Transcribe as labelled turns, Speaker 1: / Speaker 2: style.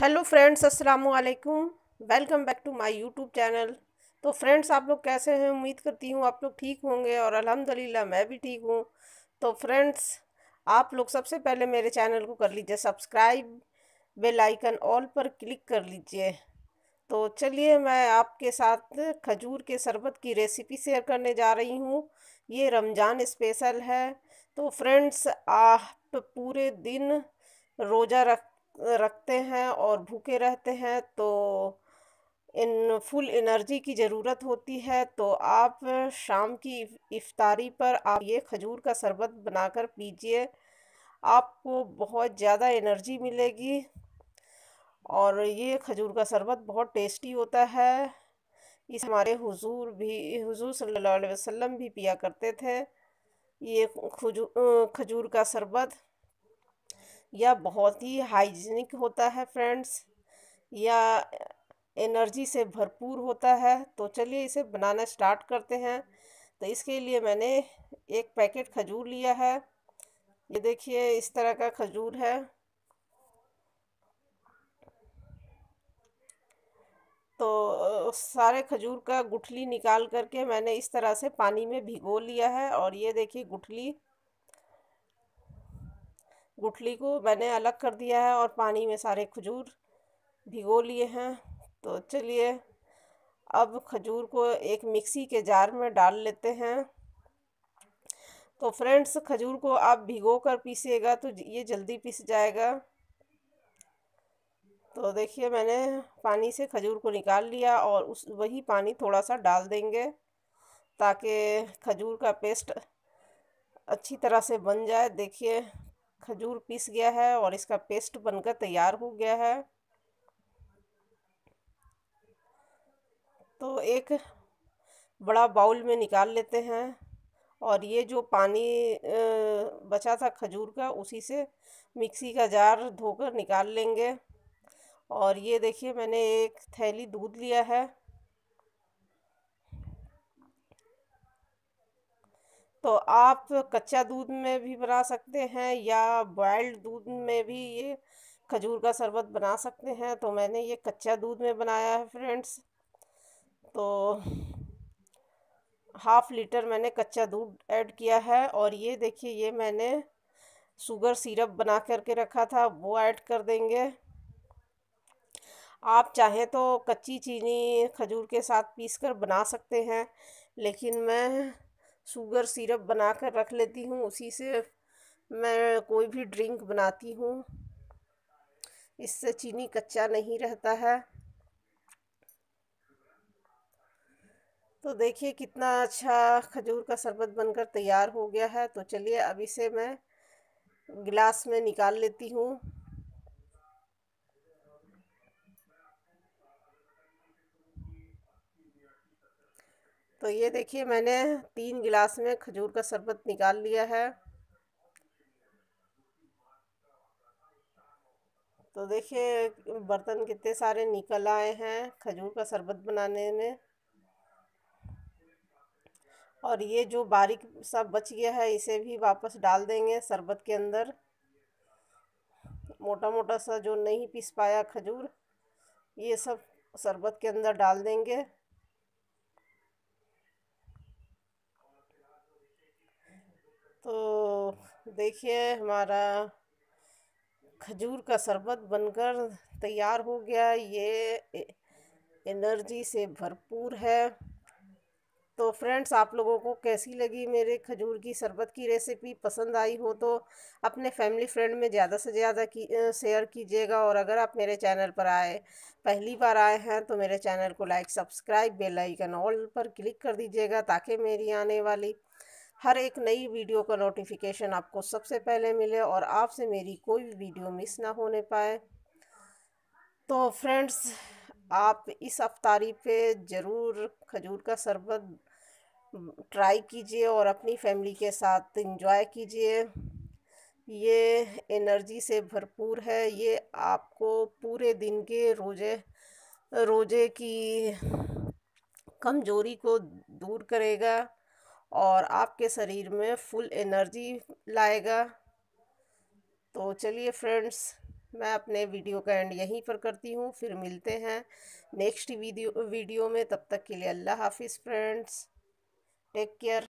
Speaker 1: hello friends अस्सलाम वालेकुम welcome back to my YouTube channel तो फ्रेंड्स आप लोग कैसे हैं उम्मीद करती हूँ आप लोग ठीक होंगे और अल्हम्दुलिल्लाह मैं भी ठीक हूँ तो फ्रेंड्स आप लोग सबसे पहले मेरे चैनल को कर लीजिए सब्सक्राइब बेल आइकन ऑल पर क्लिक कर लीजिए तो चलिए मैं आपके साथ खजूर के शरबत की रेसिपी शेयर करने जा रही हूँ ये रमज़ान स्पेशल है तो फ्रेंड्स आप पूरे दिन रोज़ा रख रखते हैं और भूखे रहते हैं तो इन फुल एनर्जी की ज़रूरत होती है तो आप शाम की इफ्तारी पर आप ये खजूर का शरबत बनाकर पीजिए आपको बहुत ज़्यादा एनर्जी मिलेगी और ये खजूर का शरबत बहुत टेस्टी होता है इस हमारे हुजूर भी हुजूर सल्लल्लाहु अलैहि वसल्लम भी पिया करते थे ये खजूर का शरबत यह बहुत ही हाइजीनिक होता है फ्रेंड्स या एनर्जी से भरपूर होता है तो चलिए इसे बनाना स्टार्ट करते हैं तो इसके लिए मैंने एक पैकेट खजूर लिया है ये देखिए इस तरह का खजूर है तो सारे खजूर का गुठली निकाल करके मैंने इस तरह से पानी में भिगो लिया है और ये देखिए गुठली गुठली को मैंने अलग कर दिया है और पानी में सारे खजूर भिगो लिए हैं तो चलिए अब खजूर को एक मिक्सी के जार में डाल लेते हैं तो फ्रेंड्स खजूर को आप भिगो कर पीसीएगा तो ये जल्दी पीस जाएगा तो देखिए मैंने पानी से खजूर को निकाल लिया और उस वही पानी थोड़ा सा डाल देंगे ताकि खजूर का पेस्ट अच्छी तरह से बन जाए देखिए खजूर पीस गया है और इसका पेस्ट बनकर तैयार हो गया है तो एक बड़ा बाउल में निकाल लेते हैं और ये जो पानी बचा था खजूर का उसी से मिक्सी का जार धोकर निकाल लेंगे और ये देखिए मैंने एक थैली दूध लिया है तो आप कच्चा दूध में भी बना सकते हैं या बॉयल्ड दूध में भी ये खजूर का शरबत बना सकते हैं तो मैंने ये कच्चा दूध में बनाया है फ्रेंड्स तो हाफ़ लीटर मैंने कच्चा दूध ऐड किया है और ये देखिए ये मैंने शुगर सिरप बना करके रखा था वो ऐड कर देंगे आप चाहें तो कच्ची चीनी खजूर के साथ पीस कर बना सकते हैं लेकिन मैं शुगर सिरप बना कर रख लेती हूँ उसी से मैं कोई भी ड्रिंक बनाती हूँ इससे चीनी कच्चा नहीं रहता है तो देखिए कितना अच्छा खजूर का शरबत बनकर तैयार हो गया है तो चलिए अब इसे मैं गिलास में निकाल लेती हूँ तो ये देखिए मैंने तीन गिलास में खजूर का शरबत निकाल लिया है तो देखिए बर्तन कितने सारे निकल आए हैं खजूर का शरबत बनाने में और ये जो बारीक सा बच गया है इसे भी वापस डाल देंगे शरबत के अंदर मोटा मोटा सा जो नहीं पीस पाया खजूर ये सब शरबत के अंदर डाल देंगे तो देखिए हमारा खजूर का शरबत बनकर तैयार हो गया ये एनर्जी से भरपूर है तो फ्रेंड्स आप लोगों को कैसी लगी मेरे खजूर की शरबत की रेसिपी पसंद आई हो तो अपने फैमिली फ्रेंड में ज़्यादा से ज़्यादा की शेयर कीजिएगा और अगर आप मेरे चैनल पर आए पहली बार आए हैं तो मेरे चैनल को like subscribe bell icon all पर क्लिक कर दीजिएगा ताकि मेरी आने वाली हर एक नई वीडियो का नोटिफिकेशन आपको सबसे पहले मिले और आपसे मेरी कोई भी वीडियो मिस ना होने पाए तो फ्रेंड्स आप इस अफ्तारी पे ज़रूर खजूर का शरबत ट्राई कीजिए और अपनी फैमिली के साथ इंजॉय कीजिए ये एनर्जी से भरपूर है ये आपको पूरे दिन के रोजे रोजे की कमजोरी को दूर करेगा और आपके शरीर में फुल एनर्जी लाएगा तो चलिए फ्रेंड्स मैं अपने वीडियो का एंड यहीं पर करती हूँ फिर मिलते हैं नेक्स्ट वीडियो वीडियो में तब तक के लिए अल्लाह हाफिज़ फ्रेंड्स टेक केयर